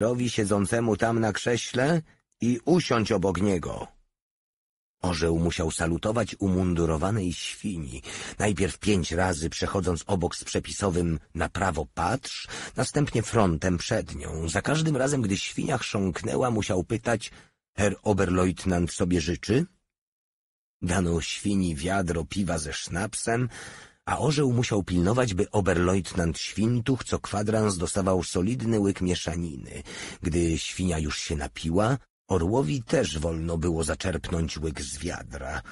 Rowi siedzącemu tam na krześle i usiądź obok niego. Orzeł musiał salutować umundurowanej świni, najpierw pięć razy przechodząc obok z przepisowym na prawo patrz, następnie frontem przed nią. Za każdym razem, gdy świnia chrząknęła, musiał pytać — Herr Oberleutnant sobie życzy? Dano świni wiadro piwa ze sznapsem, a orzeł musiał pilnować, by oberleutnant Świntuch co kwadrans dostawał solidny łyk mieszaniny. Gdy świnia już się napiła, orłowi też wolno było zaczerpnąć łyk z wiadra.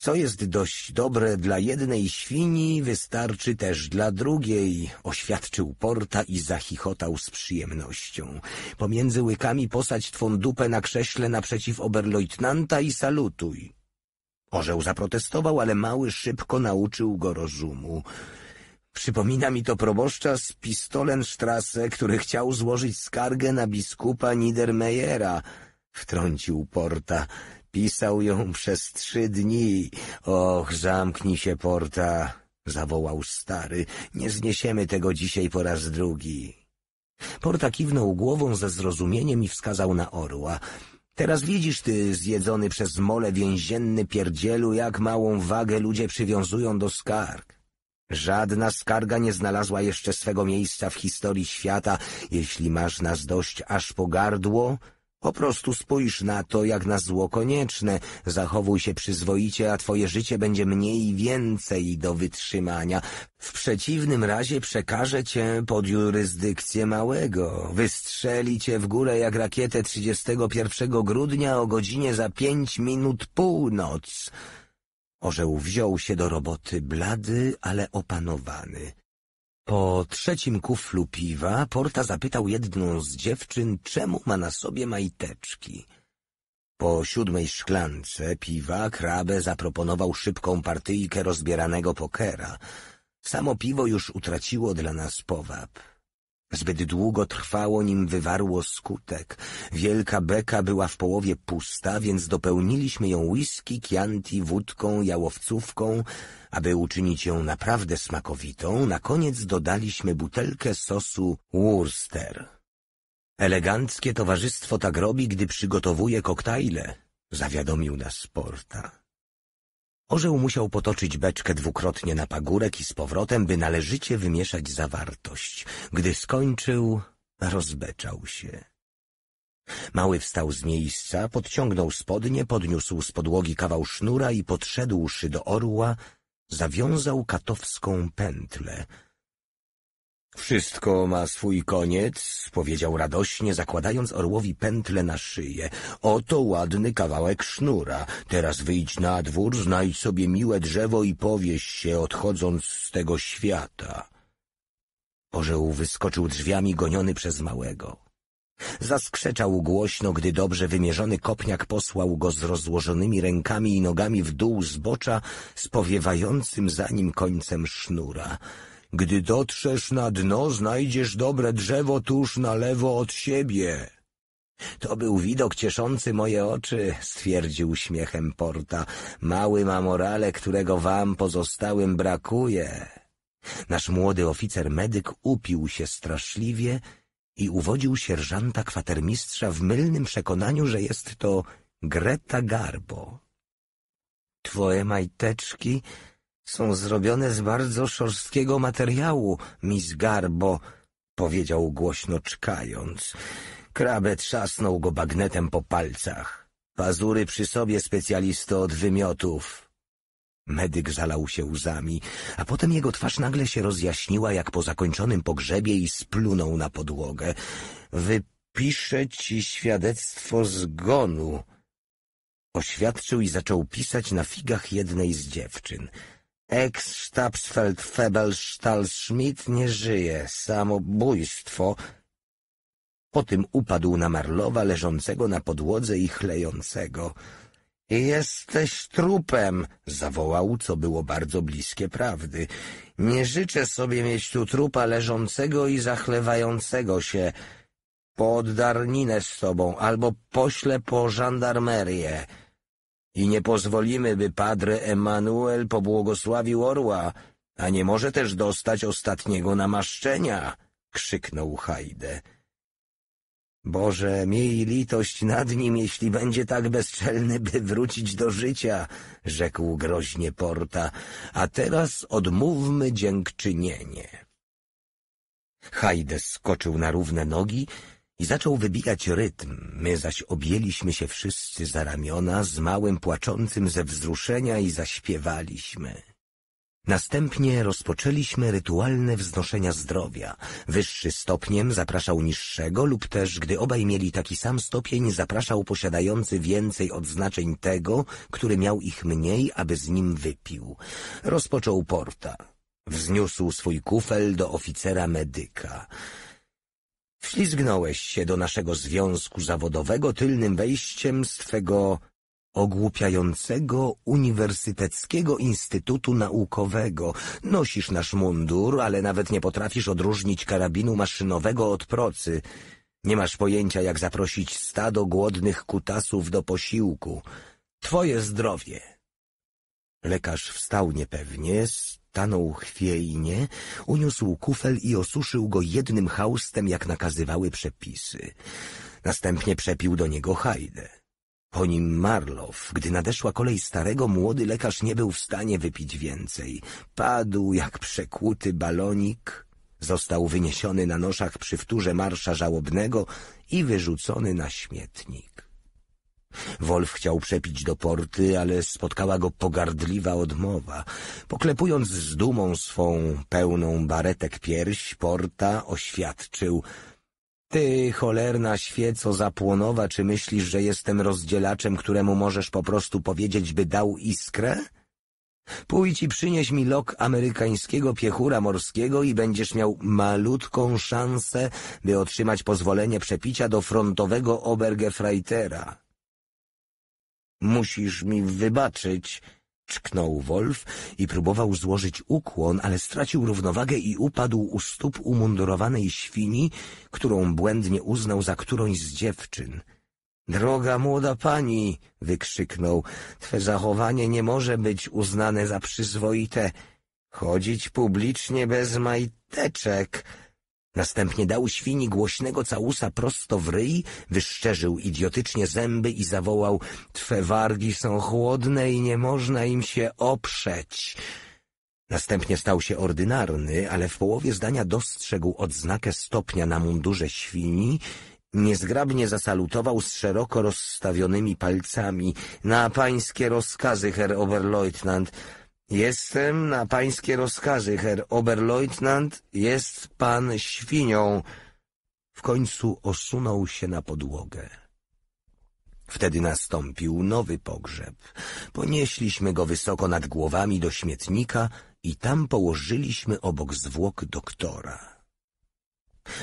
Co jest dość dobre dla jednej świni, wystarczy też dla drugiej, oświadczył Porta i zachichotał z przyjemnością. Pomiędzy łykami posadź twą dupę na krześle naprzeciw oberleutnanta i salutuj. Orzeł zaprotestował, ale mały szybko nauczył go rozumu. Przypomina mi to proboszcza z Pistolenstrasse, który chciał złożyć skargę na biskupa Niedermeyera. Wtrącił Porta. Pisał ją przez trzy dni. Och, zamknij się, Porta, zawołał stary. Nie zniesiemy tego dzisiaj po raz drugi. Porta kiwnął głową ze zrozumieniem i wskazał na orła. Teraz widzisz ty, zjedzony przez mole więzienny pierdzielu, jak małą wagę ludzie przywiązują do skarg. Żadna skarga nie znalazła jeszcze swego miejsca w historii świata. Jeśli masz nas dość aż po gardło, po prostu spójrz na to jak na zło konieczne, zachowuj się przyzwoicie, a twoje życie będzie mniej więcej do wytrzymania. W przeciwnym razie przekażę cię pod jurysdykcję małego. Wystrzeli cię w górę jak rakietę 31 grudnia o godzinie za pięć minut północ. Orzeł wziął się do roboty, blady, ale opanowany. Po trzecim kuflu piwa Porta zapytał jedną z dziewczyn, czemu ma na sobie majteczki. Po siódmej szklance piwa Krabę zaproponował szybką partyjkę rozbieranego pokera. Samo piwo już utraciło dla nas powab. Zbyt długo trwało, nim wywarło skutek. Wielka beka była w połowie pusta, więc dopełniliśmy ją whisky, kianti, wódką, jałowcówką. Aby uczynić ją naprawdę smakowitą, na koniec dodaliśmy butelkę sosu Worcester. Eleganckie towarzystwo tak robi, gdy przygotowuje koktajle, zawiadomił nas Porta. Orzeł musiał potoczyć beczkę dwukrotnie na pagórek i z powrotem, by należycie wymieszać zawartość. Gdy skończył, rozbeczał się. Mały wstał z miejsca, podciągnął spodnie, podniósł z podłogi kawał sznura i podszedłszy do orła, zawiązał katowską pętlę — wszystko ma swój koniec, powiedział radośnie, zakładając orłowi pętlę na szyję. Oto ładny kawałek sznura. Teraz wyjdź na dwór, znajdź sobie miłe drzewo i powieś się, odchodząc z tego świata. Orzeł wyskoczył drzwiami, goniony przez małego. Zaskrzeczał głośno, gdy dobrze wymierzony kopniak posłał go z rozłożonymi rękami i nogami w dół zbocza, spowiewającym za nim końcem sznura. Gdy dotrzesz na dno, znajdziesz dobre drzewo tuż na lewo od siebie. To był widok cieszący moje oczy, stwierdził śmiechem Porta. Mały ma morale, którego wam pozostałym brakuje. Nasz młody oficer medyk upił się straszliwie i uwodził sierżanta kwatermistrza w mylnym przekonaniu, że jest to Greta Garbo. Twoje majteczki są zrobione z bardzo szorstkiego materiału, Miss Garbo, powiedział głośno czkając. Krabę trzasnął go bagnetem po palcach. Pazury przy sobie specjalisto od wymiotów. Medyk zalał się łzami, a potem jego twarz nagle się rozjaśniła jak po zakończonym pogrzebie i splunął na podłogę. Wypiszę ci świadectwo zgonu. Oświadczył i zaczął pisać na figach jednej z dziewczyn ex stabsfeld febel Schmidt nie żyje. Samobójstwo. Po tym upadł na Marlowa leżącego na podłodze i chlejącego. Jesteś trupem, zawołał, co było bardzo bliskie prawdy. Nie życzę sobie mieć tu trupa leżącego i zachlewającego się. Poddarninę z tobą albo poślę po żandarmerię i nie pozwolimy, by Padre Emanuel pobłogosławił orła, a nie może też dostać ostatniego namaszczenia! krzyknął Hajde. Boże, miej litość nad nim, jeśli będzie tak bezczelny, by wrócić do życia, rzekł groźnie Porta, a teraz odmówmy dziękczynienie. Hajde skoczył na równe nogi i zaczął wybijać rytm. My zaś objęliśmy się wszyscy za ramiona z małym płaczącym ze wzruszenia i zaśpiewaliśmy. Następnie rozpoczęliśmy rytualne wznoszenia zdrowia. Wyższy stopniem zapraszał niższego lub też, gdy obaj mieli taki sam stopień, zapraszał posiadający więcej odznaczeń tego, który miał ich mniej, aby z nim wypił. Rozpoczął porta. Wzniósł swój kufel do oficera medyka. Wślizgnąłeś się do naszego związku zawodowego tylnym wejściem z twego ogłupiającego Uniwersyteckiego Instytutu Naukowego. Nosisz nasz mundur, ale nawet nie potrafisz odróżnić karabinu maszynowego od procy. Nie masz pojęcia, jak zaprosić stado głodnych kutasów do posiłku. Twoje zdrowie. Lekarz wstał niepewnie, stanął chwiejnie, uniósł kufel i osuszył go jednym haustem, jak nakazywały przepisy. Następnie przepił do niego hajdę. Po nim Marlow, gdy nadeszła kolej starego, młody lekarz nie był w stanie wypić więcej. Padł jak przekłuty balonik, został wyniesiony na noszach przy wtórze marsza żałobnego i wyrzucony na śmietnik. Wolf chciał przepić do porty, ale spotkała go pogardliwa odmowa. Poklepując z dumą swą pełną baretek pierś, Porta oświadczył — Ty, cholerna świeco zapłonowa, czy myślisz, że jestem rozdzielaczem, któremu możesz po prostu powiedzieć, by dał iskrę? Pójdź i przynieś mi lok amerykańskiego piechura morskiego i będziesz miał malutką szansę, by otrzymać pozwolenie przepicia do frontowego Obergefreitera. Musisz mi wybaczyć, czknął Wolf i próbował złożyć ukłon, ale stracił równowagę i upadł u stóp umundurowanej świni, którą błędnie uznał za którąś z dziewczyn. Droga młoda pani, wykrzyknął, twe zachowanie nie może być uznane za przyzwoite. Chodzić publicznie bez majteczek. Następnie dał świni głośnego całusa prosto w ryj, wyszczerzył idiotycznie zęby i zawołał — Twe wargi są chłodne i nie można im się oprzeć! Następnie stał się ordynarny, ale w połowie zdania dostrzegł odznakę stopnia na mundurze świni Niezgrabnie zasalutował z szeroko rozstawionymi palcami. Na pańskie rozkazy, herr Oberleutnant. Jestem na pańskie rozkazy, herr Oberleutnant, jest pan świnią. W końcu osunął się na podłogę. Wtedy nastąpił nowy pogrzeb. Ponieśliśmy go wysoko nad głowami do śmietnika i tam położyliśmy obok zwłok doktora.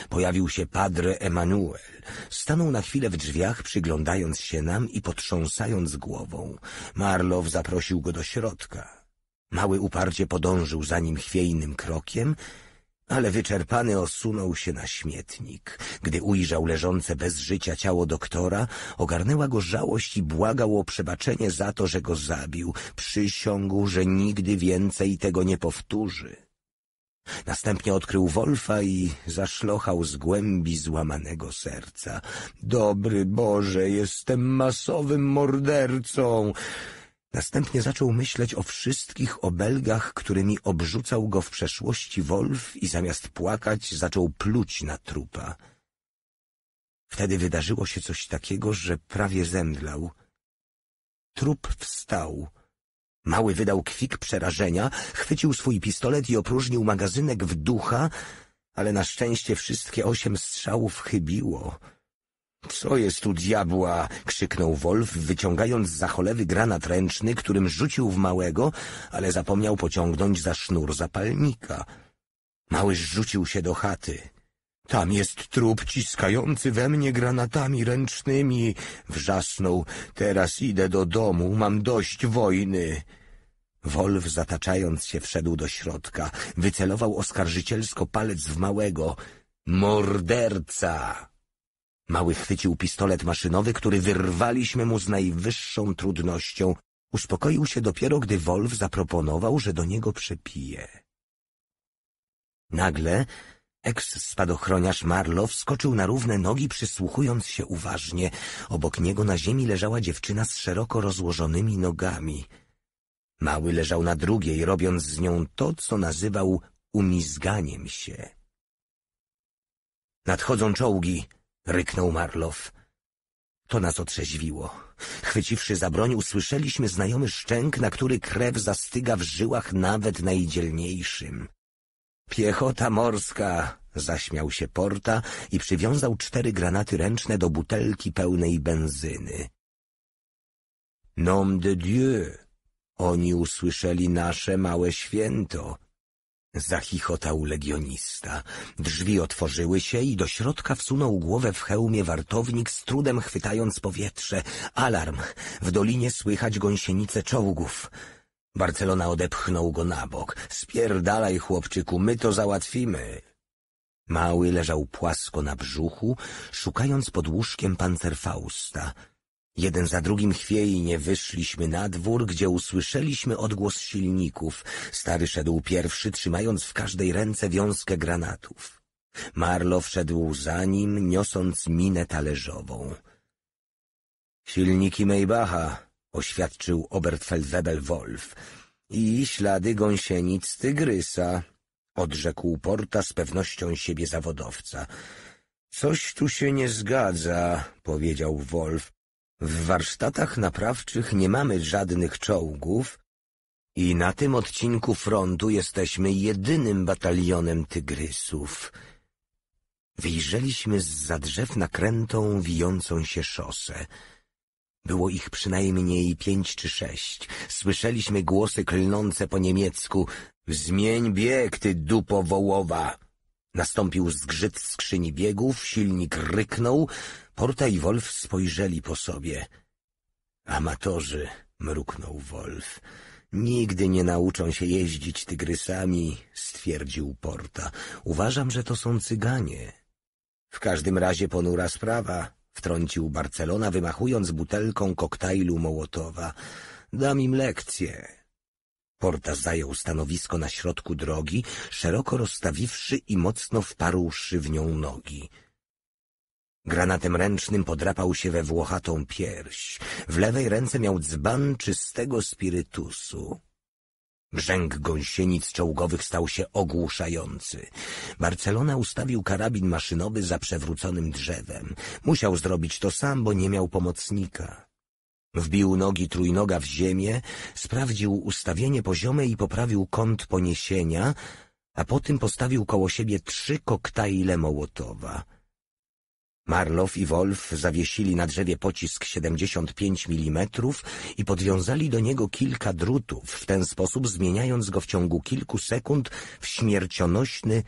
Pojawił się padre Emanuel. Stanął na chwilę w drzwiach, przyglądając się nam i potrząsając głową. Marlow zaprosił go do środka. Mały uparcie podążył za nim chwiejnym krokiem, ale wyczerpany osunął się na śmietnik. Gdy ujrzał leżące bez życia ciało doktora, ogarnęła go żałość i błagał o przebaczenie za to, że go zabił. Przysiągł, że nigdy więcej tego nie powtórzy. Następnie odkrył Wolfa i zaszlochał z głębi złamanego serca. Dobry Boże, jestem masowym mordercą! Następnie zaczął myśleć o wszystkich obelgach, którymi obrzucał go w przeszłości Wolf i zamiast płakać zaczął pluć na trupa. Wtedy wydarzyło się coś takiego, że prawie zemdlał. Trup wstał. Mały wydał kwik przerażenia, chwycił swój pistolet i opróżnił magazynek w ducha, ale na szczęście wszystkie osiem strzałów chybiło. Co jest tu diabła? krzyknął Wolf, wyciągając za cholewy granat ręczny, którym rzucił w małego, ale zapomniał pociągnąć za sznur zapalnika. Mały rzucił się do chaty. Tam jest trup ciskający we mnie granatami ręcznymi, wrzasnął. Teraz idę do domu, mam dość wojny. Wolf, zataczając się, wszedł do środka. Wycelował oskarżycielsko palec w małego. Morderca! Mały chwycił pistolet maszynowy, który wyrwaliśmy mu z najwyższą trudnością. Uspokoił się dopiero, gdy Wolf zaproponował, że do niego przepije. Nagle eks-spadochroniarz Marlow skoczył na równe nogi, przysłuchując się uważnie. Obok niego na ziemi leżała dziewczyna z szeroko rozłożonymi nogami. Mały leżał na drugiej, robiąc z nią to, co nazywał umizganiem się. Nadchodzą czołgi, ryknął Marlow. To nas otrzeźwiło. Chwyciwszy za broń, usłyszeliśmy znajomy szczęk, na który krew zastyga w żyłach nawet najdzielniejszym. Piechota morska! zaśmiał się Porta i przywiązał cztery granaty ręczne do butelki pełnej benzyny. Nom de Dieu! Oni usłyszeli nasze małe święto. Zachichotał legionista. Drzwi otworzyły się i do środka wsunął głowę w hełmie wartownik, z trudem chwytając powietrze. Alarm! W dolinie słychać gąsienice czołgów. Barcelona odepchnął go na bok. Spierdalaj, chłopczyku, my to załatwimy. Mały leżał płasko na brzuchu, szukając pod łóżkiem pancerfausta. Jeden za drugim chwiejnie wyszliśmy na dwór, gdzie usłyszeliśmy odgłos silników. Stary szedł pierwszy, trzymając w każdej ręce wiązkę granatów. Marlo wszedł za nim, niosąc minę talerzową. Silniki Maybacha, oświadczył Obertfeldwebel Wolf. I ślady gąsienic tygrysa, odrzekł Porta z pewnością siebie zawodowca. Coś tu się nie zgadza, powiedział Wolf. W warsztatach naprawczych nie mamy żadnych czołgów i na tym odcinku frontu jesteśmy jedynym batalionem tygrysów. Wyjrzeliśmy z za drzew nakrętą, wijącą się szosę. Było ich przynajmniej pięć czy sześć. Słyszeliśmy głosy klnące po niemiecku. Zmień bieg, ty dupo wołowa! Nastąpił zgrzyt skrzyni biegów, silnik ryknął. Porta i Wolf spojrzeli po sobie. Amatorzy, mruknął Wolf. Nigdy nie nauczą się jeździć tygrysami, stwierdził Porta. Uważam, że to są cyganie. W każdym razie ponura sprawa, wtrącił Barcelona, wymachując butelką koktajlu Mołotowa. Dam im lekcję. Porta zajął stanowisko na środku drogi, szeroko rozstawiwszy i mocno wparłszy w nią nogi. Granatem ręcznym podrapał się we włochatą pierś. W lewej ręce miał dzban czystego spirytusu. Brzęk gąsienic czołgowych stał się ogłuszający. Barcelona ustawił karabin maszynowy za przewróconym drzewem. Musiał zrobić to sam, bo nie miał pomocnika. Wbił nogi trójnoga w ziemię, sprawdził ustawienie poziome i poprawił kąt poniesienia, a po tym postawił koło siebie trzy koktajle Mołotowa. Marlow i Wolf zawiesili na drzewie pocisk 75 mm i podwiązali do niego kilka drutów, w ten sposób zmieniając go w ciągu kilku sekund w śmiercionośny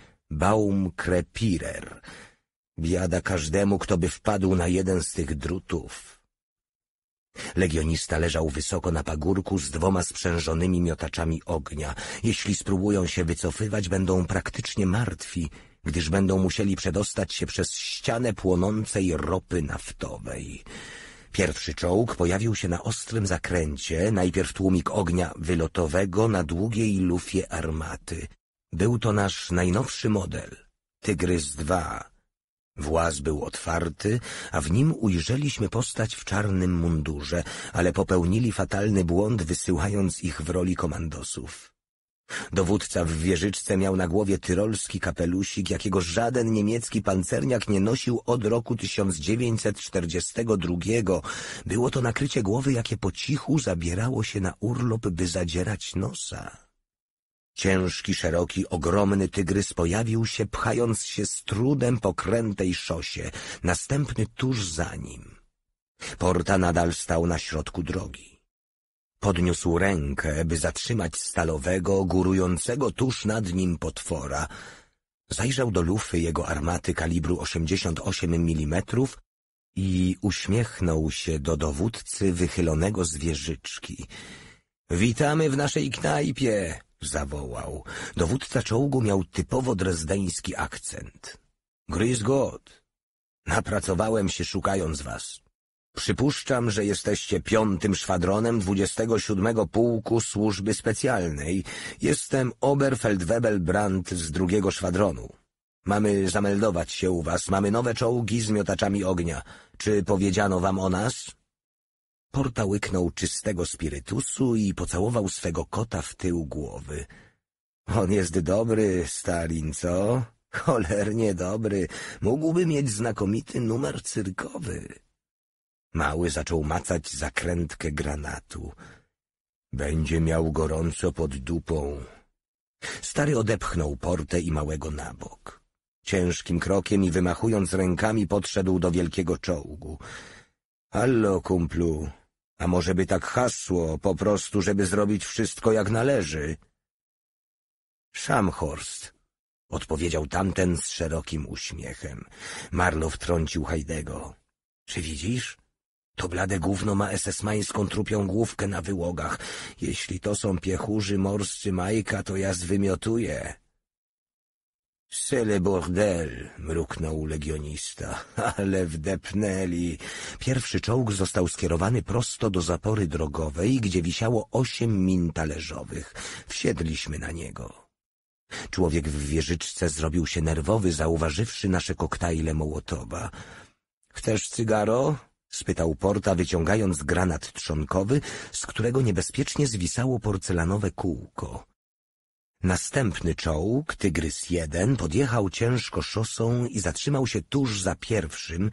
krepirer. Biada każdemu, kto by wpadł na jeden z tych drutów. Legionista leżał wysoko na pagórku z dwoma sprzężonymi miotaczami ognia. Jeśli spróbują się wycofywać, będą praktycznie martwi, gdyż będą musieli przedostać się przez ścianę płonącej ropy naftowej. Pierwszy czołg pojawił się na ostrym zakręcie, najpierw tłumik ognia wylotowego na długiej lufie armaty. Był to nasz najnowszy model, Tygrys II, Właz był otwarty, a w nim ujrzeliśmy postać w czarnym mundurze, ale popełnili fatalny błąd, wysyłając ich w roli komandosów. Dowódca w wieżyczce miał na głowie tyrolski kapelusik, jakiego żaden niemiecki pancerniak nie nosił od roku 1942. Było to nakrycie głowy, jakie po cichu zabierało się na urlop, by zadzierać nosa. Ciężki, szeroki, ogromny tygrys pojawił się, pchając się z trudem po krętej szosie, następny tuż za nim. Porta nadal stał na środku drogi. Podniósł rękę, by zatrzymać stalowego, górującego tuż nad nim potwora. Zajrzał do lufy jego armaty kalibru 88 mm i uśmiechnął się do dowódcy wychylonego zwierzyczki. — Witamy w naszej knajpie! zawołał. Dowódca czołgu miał typowo drezdeński akcent. Gryz napracowałem się szukając was. Przypuszczam, że jesteście piątym szwadronem 27 Pułku Służby Specjalnej. Jestem Oberfeldwebel Brandt z drugiego szwadronu. Mamy zameldować się u was, mamy nowe czołgi z miotaczami ognia. Czy powiedziano wam o nas? Porta łyknął czystego spirytusu i pocałował swego kota w tył głowy. On jest dobry, Stalin, co? Cholernie dobry. Mógłby mieć znakomity numer cyrkowy. Mały zaczął macać zakrętkę granatu. Będzie miał gorąco pod dupą. Stary odepchnął portę i małego na bok. Ciężkim krokiem i wymachując rękami podszedł do wielkiego czołgu. — Allo, kumplu! A może by tak hasło, po prostu, żeby zrobić wszystko jak należy? Szamhorst, odpowiedział tamten z szerokim uśmiechem. Marlow wtrącił Hajdego. Czy widzisz? To blade gówno ma esesmańską trupią główkę na wyłogach. Jeśli to są piechurzy morscy Majka, to ja zwymiotuję. — Sele bordel! — mruknął legionista. — Ale wdepnęli! Pierwszy czołg został skierowany prosto do zapory drogowej, gdzie wisiało osiem min talerzowych. Wsiedliśmy na niego. Człowiek w wieżyczce zrobił się nerwowy, zauważywszy nasze koktajle Mołotowa. — Chcesz cygaro? — spytał Porta, wyciągając granat trzonkowy, z którego niebezpiecznie zwisało porcelanowe kółko. Następny czołg, Tygrys jeden, podjechał ciężko szosą i zatrzymał się tuż za pierwszym,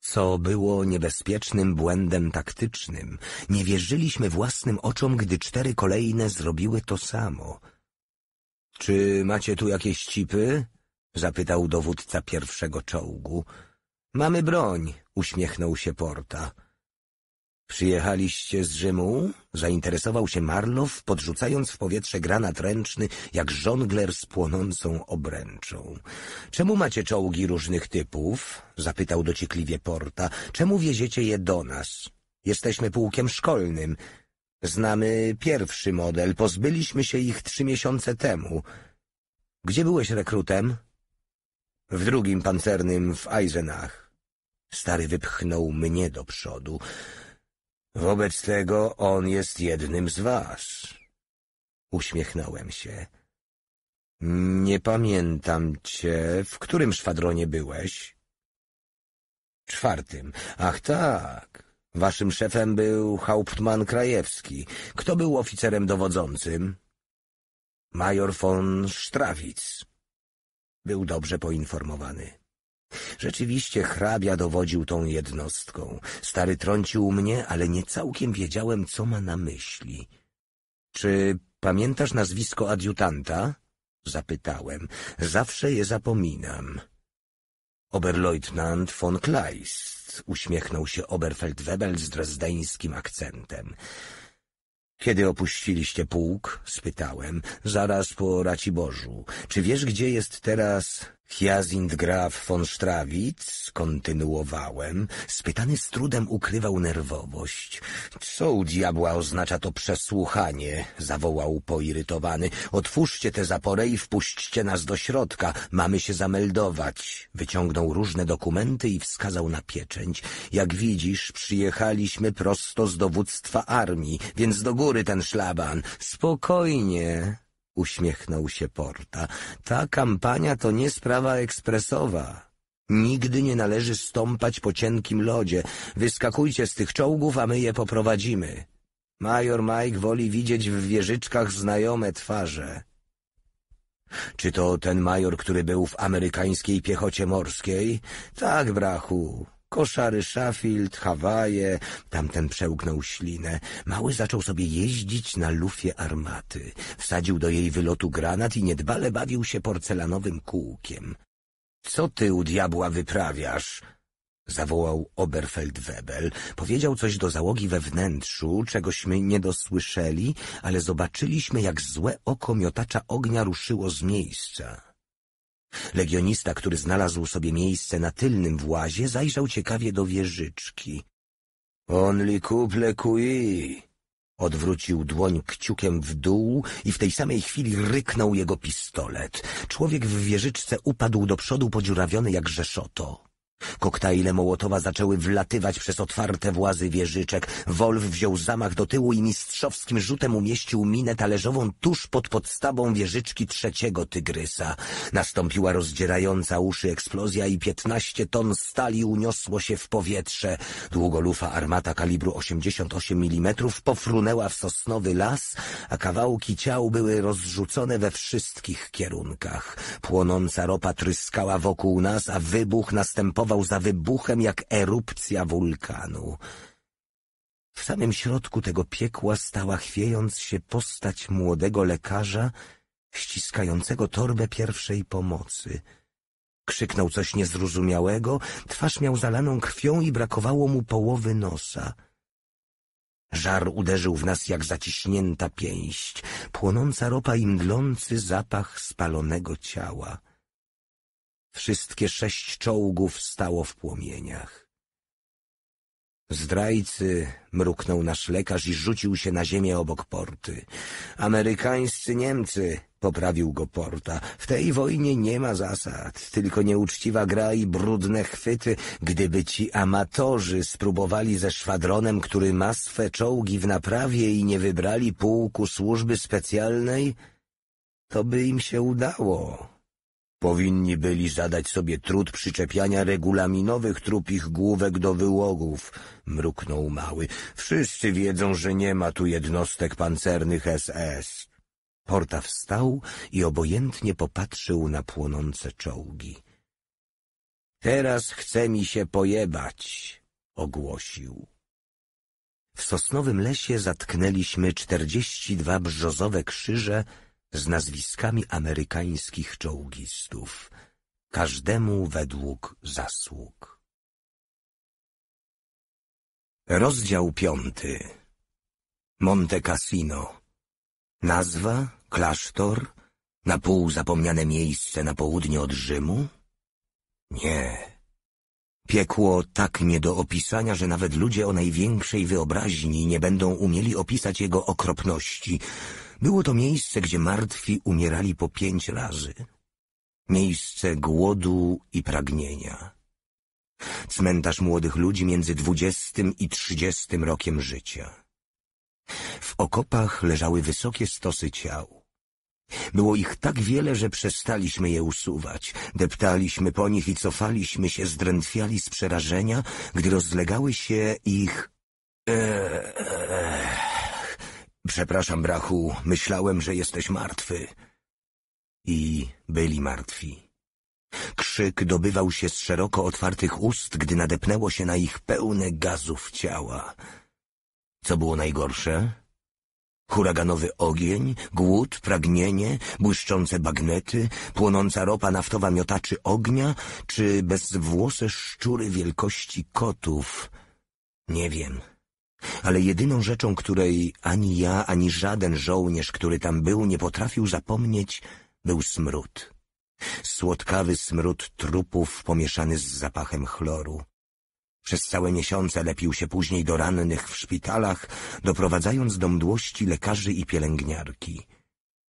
co było niebezpiecznym błędem taktycznym. Nie wierzyliśmy własnym oczom, gdy cztery kolejne zrobiły to samo. — Czy macie tu jakieś cipy? — zapytał dowódca pierwszego czołgu. — Mamy broń — uśmiechnął się Porta. Przyjechaliście z Rzymu? Zainteresował się Marlow, podrzucając w powietrze granat ręczny, jak żongler z płonącą obręczą. Czemu macie czołgi różnych typów? Zapytał dociekliwie Porta. Czemu wieziecie je do nas? Jesteśmy pułkiem szkolnym. Znamy pierwszy model. Pozbyliśmy się ich trzy miesiące temu. Gdzie byłeś rekrutem? W drugim pancernym w Eisenach. Stary wypchnął mnie do przodu. Wobec tego on jest jednym z was. Uśmiechnąłem się. Nie pamiętam cię. W którym szwadronie byłeś? Czwartym. Ach tak. Waszym szefem był Hauptmann Krajewski. Kto był oficerem dowodzącym? Major von Strawitz. Był dobrze poinformowany. Rzeczywiście hrabia dowodził tą jednostką. Stary trącił mnie, ale nie całkiem wiedziałem, co ma na myśli. Czy pamiętasz nazwisko adiutanta? Zapytałem. Zawsze je zapominam. Oberleutnant von Kleist, uśmiechnął się Oberfeldwebel z drezdeńskim akcentem. Kiedy opuściliście pułk? spytałem. Zaraz po Raciborzu. Czy wiesz, gdzie jest teraz Hyazind Graf von Strawitz, kontynuowałem, spytany z trudem ukrywał nerwowość. Co u diabła oznacza to przesłuchanie? zawołał poirytowany. Otwórzcie tę zaporę i wpuśćcie nas do środka. Mamy się zameldować. Wyciągnął różne dokumenty i wskazał na pieczęć. Jak widzisz, przyjechaliśmy prosto z dowództwa armii, więc do góry ten szlaban. Spokojnie uśmiechnął się Porta. Ta kampania to nie sprawa ekspresowa. Nigdy nie należy stąpać po cienkim lodzie. Wyskakujcie z tych czołgów, a my je poprowadzimy. Major Mike woli widzieć w wieżyczkach znajome twarze. Czy to ten major, który był w amerykańskiej piechocie morskiej? Tak, brachu. Koszary, Sheffield, Hawaje. Tamten przełknął ślinę. Mały zaczął sobie jeździć na lufie armaty. Wsadził do jej wylotu granat i niedbale bawił się porcelanowym kółkiem. — Co ty u diabła wyprawiasz? — zawołał Oberfeldwebel. Powiedział coś do załogi we wnętrzu, czegośmy nie dosłyszeli, ale zobaczyliśmy, jak złe oko miotacza ognia ruszyło z miejsca. Legionista, który znalazł sobie miejsce na tylnym włazie, zajrzał ciekawie do wieżyczki. Only couple qui. Odwrócił dłoń kciukiem w dół i w tej samej chwili ryknął jego pistolet. Człowiek w wieżyczce upadł do przodu podziurawiony jak rzeszoto. Koktajle Mołotowa zaczęły wlatywać przez otwarte włazy wieżyczek. Wolf wziął zamach do tyłu i mistrzowskim rzutem umieścił minę talerzową tuż pod podstawą wieżyczki trzeciego tygrysa. Nastąpiła rozdzierająca uszy eksplozja i piętnaście ton stali uniosło się w powietrze. Długolufa armata kalibru 88 mm pofrunęła w sosnowy las, a kawałki ciał były rozrzucone we wszystkich kierunkach. Płonąca ropa tryskała wokół nas, a wybuch następował podziękował za wybuchem jak erupcja wulkanu. W samym środku tego piekła stała chwiejąc się postać młodego lekarza, ściskającego torbę pierwszej pomocy. Krzyknął coś niezrozumiałego, twarz miał zalaną krwią i brakowało mu połowy nosa. Żar uderzył w nas jak zaciśnięta pięść, płonąca ropa i mdlący zapach spalonego ciała. Wszystkie sześć czołgów stało w płomieniach. Zdrajcy, mruknął nasz lekarz i rzucił się na ziemię obok porty. Amerykańscy Niemcy, poprawił go porta. W tej wojnie nie ma zasad, tylko nieuczciwa gra i brudne chwyty. Gdyby ci amatorzy spróbowali ze szwadronem, który ma swe czołgi w naprawie i nie wybrali pułku służby specjalnej, to by im się udało. Powinni byli zadać sobie trud przyczepiania regulaminowych trupich główek do wyłogów, mruknął mały. Wszyscy wiedzą, że nie ma tu jednostek pancernych SS. Horta wstał i obojętnie popatrzył na płonące czołgi. Teraz chce mi się pojebać, ogłosił. W sosnowym lesie zatknęliśmy czterdzieści dwa brzozowe krzyże z nazwiskami amerykańskich czołgistów, każdemu według zasług. Rozdział piąty Monte Cassino Nazwa, klasztor, na pół zapomniane miejsce na południe od Rzymu? Nie. Piekło tak nie do opisania, że nawet ludzie o największej wyobraźni nie będą umieli opisać jego okropności – było to miejsce, gdzie martwi umierali po pięć razy. Miejsce głodu i pragnienia. Cmentarz młodych ludzi między dwudziestym i trzydziestym rokiem życia. W okopach leżały wysokie stosy ciał. Było ich tak wiele, że przestaliśmy je usuwać. Deptaliśmy po nich i cofaliśmy się, zdrętwiali z przerażenia, gdy rozlegały się ich... Eee... Przepraszam, brachu, myślałem, że jesteś martwy. I byli martwi. Krzyk dobywał się z szeroko otwartych ust, gdy nadepnęło się na ich pełne gazów ciała. Co było najgorsze? Huraganowy ogień, głód, pragnienie, błyszczące bagnety, płonąca ropa naftowa miotaczy ognia, czy bezwłose szczury wielkości kotów. Nie wiem. Ale jedyną rzeczą, której ani ja, ani żaden żołnierz, który tam był, nie potrafił zapomnieć, był smród. Słodkawy smród trupów pomieszany z zapachem chloru. Przez całe miesiące lepił się później do rannych w szpitalach, doprowadzając do mdłości lekarzy i pielęgniarki.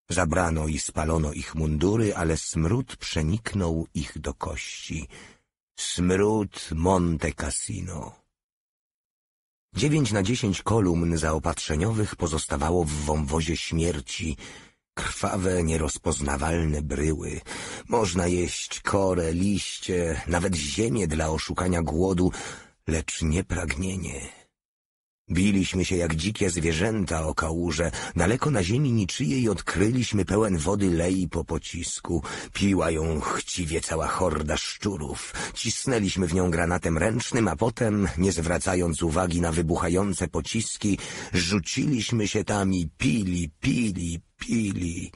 Zabrano i spalono ich mundury, ale smród przeniknął ich do kości. Smród Monte Cassino. Dziewięć na dziesięć kolumn zaopatrzeniowych pozostawało w wąwozie śmierci, krwawe, nierozpoznawalne bryły. Można jeść korę, liście, nawet ziemię dla oszukania głodu, lecz nie pragnienie. Biliśmy się jak dzikie zwierzęta o kałuże, daleko na ziemi niczyjej odkryliśmy pełen wody lei po pocisku. Piła ją chciwie cała horda szczurów. Cisnęliśmy w nią granatem ręcznym, a potem, nie zwracając uwagi na wybuchające pociski, rzuciliśmy się tam i pili, pili, pili.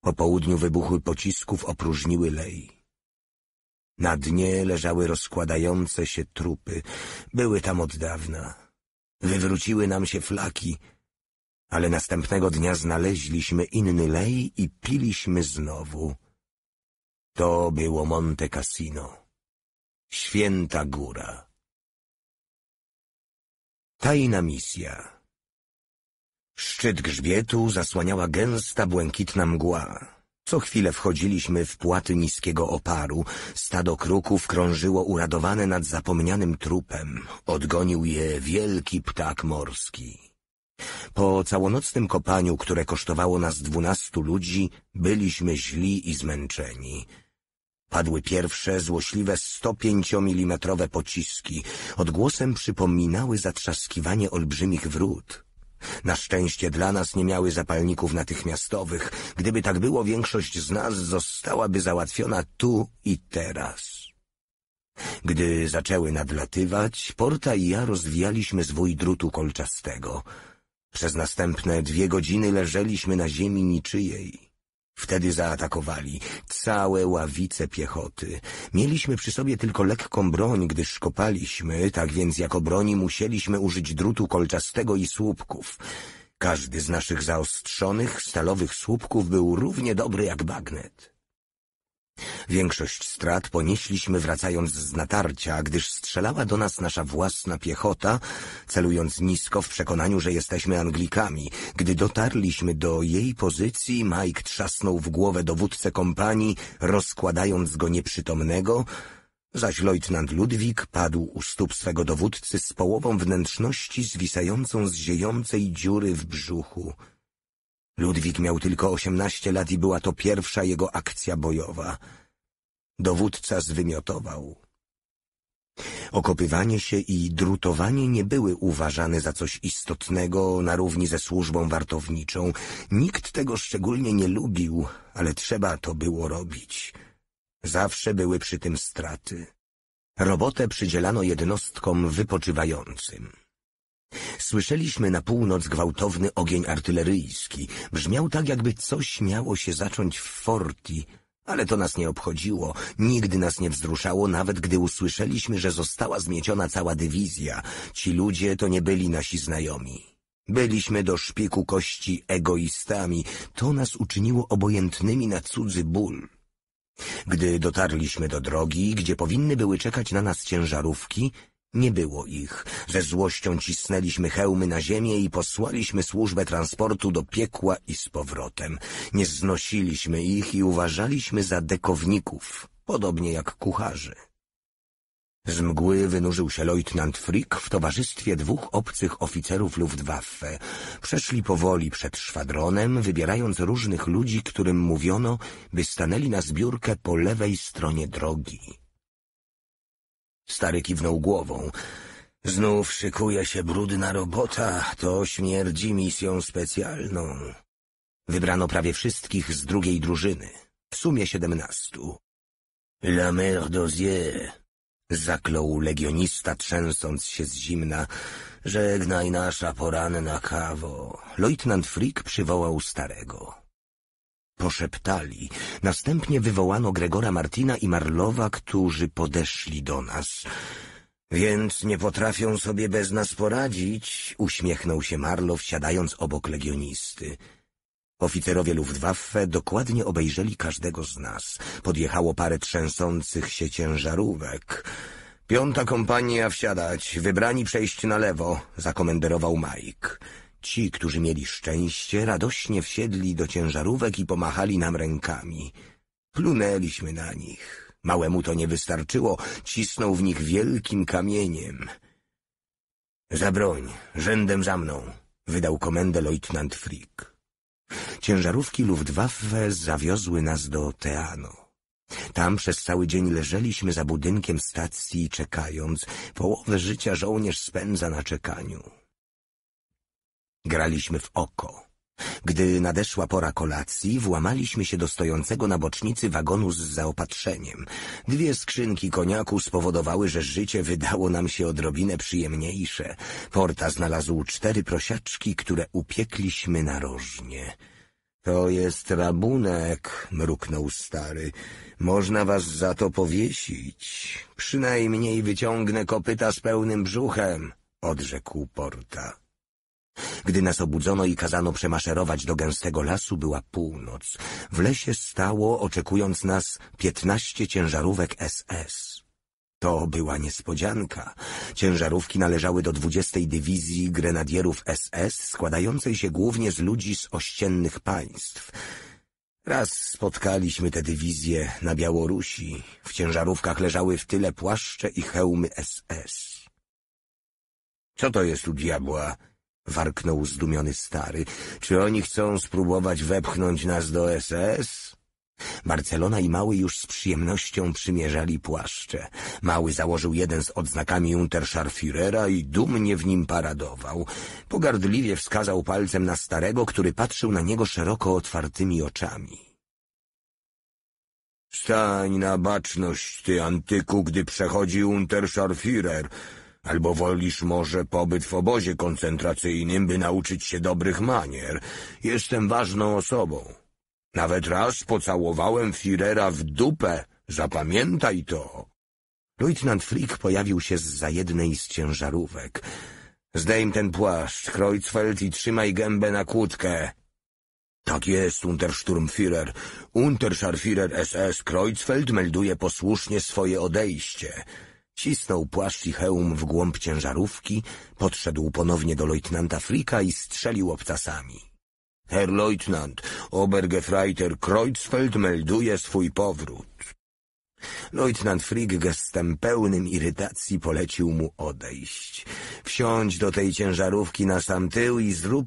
Po południu wybuchy pocisków opróżniły lej. Na dnie leżały rozkładające się trupy. Były tam od dawna. Wywróciły nam się flaki, ale następnego dnia znaleźliśmy inny lej i piliśmy znowu. To było Monte Cassino. Święta Góra. Tajna misja. Szczyt grzbietu zasłaniała gęsta, błękitna mgła. Co chwilę wchodziliśmy w płaty niskiego oparu. Stado kruków krążyło uradowane nad zapomnianym trupem. Odgonił je wielki ptak morski. Po całonocnym kopaniu, które kosztowało nas dwunastu ludzi, byliśmy źli i zmęczeni. Padły pierwsze złośliwe 105-milimetrowe pociski. Odgłosem przypominały zatrzaskiwanie olbrzymich wrót. Na szczęście dla nas nie miały zapalników natychmiastowych. Gdyby tak było, większość z nas zostałaby załatwiona tu i teraz. Gdy zaczęły nadlatywać, Porta i ja rozwijaliśmy zwój drutu kolczastego. Przez następne dwie godziny leżeliśmy na ziemi niczyjej. Wtedy zaatakowali całe ławice piechoty. Mieliśmy przy sobie tylko lekką broń, gdyż kopaliśmy, tak więc jako broni musieliśmy użyć drutu kolczastego i słupków. Każdy z naszych zaostrzonych, stalowych słupków był równie dobry jak bagnet. Większość strat ponieśliśmy wracając z natarcia, gdyż strzelała do nas nasza własna piechota, celując nisko w przekonaniu, że jesteśmy Anglikami. Gdy dotarliśmy do jej pozycji, Mike trzasnął w głowę dowódcę kompanii, rozkładając go nieprzytomnego, zaś lejtnant Ludwik padł u stóp swego dowódcy z połową wnętrzności zwisającą z ziejącej dziury w brzuchu. Ludwik miał tylko osiemnaście lat i była to pierwsza jego akcja bojowa. Dowódca zwymiotował. Okopywanie się i drutowanie nie były uważane za coś istotnego na równi ze służbą wartowniczą. Nikt tego szczególnie nie lubił, ale trzeba to było robić. Zawsze były przy tym straty. Robotę przydzielano jednostkom wypoczywającym. Słyszeliśmy na północ gwałtowny ogień artyleryjski. Brzmiał tak, jakby coś miało się zacząć w Forti, ale to nas nie obchodziło, nigdy nas nie wzruszało, nawet gdy usłyszeliśmy, że została zmieciona cała dywizja. Ci ludzie to nie byli nasi znajomi. Byliśmy do szpiku kości egoistami. To nas uczyniło obojętnymi na cudzy ból. Gdy dotarliśmy do drogi, gdzie powinny były czekać na nas ciężarówki, nie było ich. Ze złością cisnęliśmy hełmy na ziemię i posłaliśmy służbę transportu do piekła i z powrotem. Nie znosiliśmy ich i uważaliśmy za dekowników, podobnie jak kucharzy. Z mgły wynurzył się lejtnant Frick w towarzystwie dwóch obcych oficerów Luftwaffe. Przeszli powoli przed szwadronem, wybierając różnych ludzi, którym mówiono, by stanęli na zbiórkę po lewej stronie drogi. Stary kiwnął głową. Znów szykuje się brudna robota, to śmierdzi misją specjalną. Wybrano prawie wszystkich z drugiej drużyny, w sumie siedemnastu. La mer d'Ozier, zaklął legionista, trzęsąc się z zimna. Żegnaj nasza poranna kawo. Leutnant Frick przywołał starego poszeptali. Następnie wywołano Gregora Martina i Marlowa, którzy podeszli do nas. Więc nie potrafią sobie bez nas poradzić, uśmiechnął się Marlow, siadając obok legionisty. Oficerowie Luftwaffe dokładnie obejrzeli każdego z nas. Podjechało parę trzęsących się ciężarówek. Piąta kompania wsiadać, wybrani przejść na lewo, zakomenderował Mike. Ci, którzy mieli szczęście, radośnie wsiedli do ciężarówek i pomachali nam rękami. Plunęliśmy na nich. Małemu to nie wystarczyło, cisnął w nich wielkim kamieniem. Zabroń, rzędem za mną, wydał komendę lejtnant Frick. Ciężarówki Luftwaffe zawiozły nas do Teano. Tam przez cały dzień leżeliśmy za budynkiem stacji, czekając. Połowę życia żołnierz spędza na czekaniu. Graliśmy w oko. Gdy nadeszła pora kolacji, włamaliśmy się do stojącego na bocznicy wagonu z zaopatrzeniem. Dwie skrzynki koniaku spowodowały, że życie wydało nam się odrobinę przyjemniejsze. Porta znalazł cztery prosiaczki, które upiekliśmy narożnie. To jest rabunek, mruknął stary. Można was za to powiesić. Przynajmniej wyciągnę kopyta z pełnym brzuchem, odrzekł Porta. Gdy nas obudzono i kazano przemaszerować do gęstego lasu, była północ. W lesie stało, oczekując nas, piętnaście ciężarówek SS. To była niespodzianka. Ciężarówki należały do dwudziestej Dywizji Grenadierów SS, składającej się głównie z ludzi z ościennych państw. Raz spotkaliśmy te dywizje na Białorusi. W ciężarówkach leżały w tyle płaszcze i hełmy SS. — Co to jest u diabła? warknął zdumiony stary. Czy oni chcą spróbować wepchnąć nas do SS? Barcelona i Mały już z przyjemnością przymierzali płaszcze. Mały założył jeden z odznakami Unterscharfirera i dumnie w nim paradował. Pogardliwie wskazał palcem na starego, który patrzył na niego szeroko otwartymi oczami. — Stań na baczność, ty antyku, gdy przechodzi Unterscharfirer! Albo wolisz może pobyt w obozie koncentracyjnym, by nauczyć się dobrych manier. Jestem ważną osobą. Nawet raz pocałowałem Firera w dupę. Zapamiętaj to. Lieutenant Flick pojawił się za jednej z ciężarówek. Zdejm ten płaszcz, Kreuzfeld, i trzymaj gębę na kłódkę. Tak jest, Untersturmführer. Unterscharführer SS Kreuzfeld melduje posłusznie swoje odejście. Cisnął płaszcz i hełm w głąb ciężarówki, podszedł ponownie do lejtnanta Frika i strzelił obcasami. Herr Leutnant, Obergefreiter Kreuzfeld melduje swój powrót. Leutnant Frick gestem pełnym irytacji polecił mu odejść. Wsiądź do tej ciężarówki na sam tył i zrób